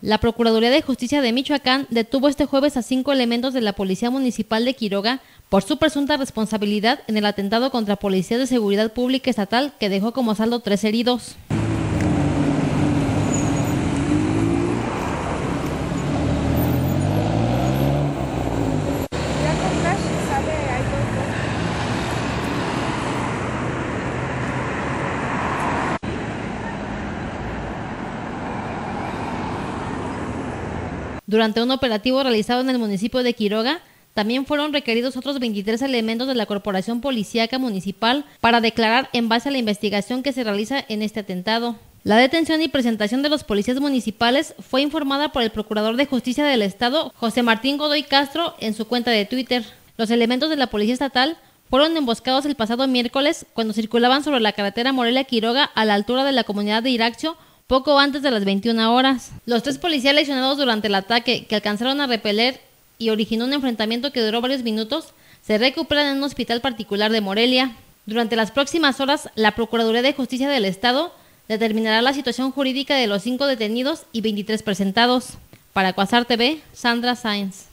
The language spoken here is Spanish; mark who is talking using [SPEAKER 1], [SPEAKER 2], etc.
[SPEAKER 1] La Procuraduría de Justicia de Michoacán detuvo este jueves a cinco elementos de la Policía Municipal de Quiroga por su presunta responsabilidad en el atentado contra Policía de seguridad pública estatal que dejó como saldo tres heridos. Durante un operativo realizado en el municipio de Quiroga, también fueron requeridos otros 23 elementos de la Corporación Policiaca Municipal para declarar en base a la investigación que se realiza en este atentado. La detención y presentación de los policías municipales fue informada por el Procurador de Justicia del Estado, José Martín Godoy Castro, en su cuenta de Twitter. Los elementos de la Policía Estatal fueron emboscados el pasado miércoles cuando circulaban sobre la carretera Morelia-Quiroga a la altura de la comunidad de Iraccio poco antes de las 21 horas. Los tres policías lesionados durante el ataque, que alcanzaron a repeler y originó un enfrentamiento que duró varios minutos, se recuperan en un hospital particular de Morelia. Durante las próximas horas, la Procuraduría de Justicia del Estado determinará la situación jurídica de los cinco detenidos y 23 presentados. Para Cuasar TV, Sandra Sáenz.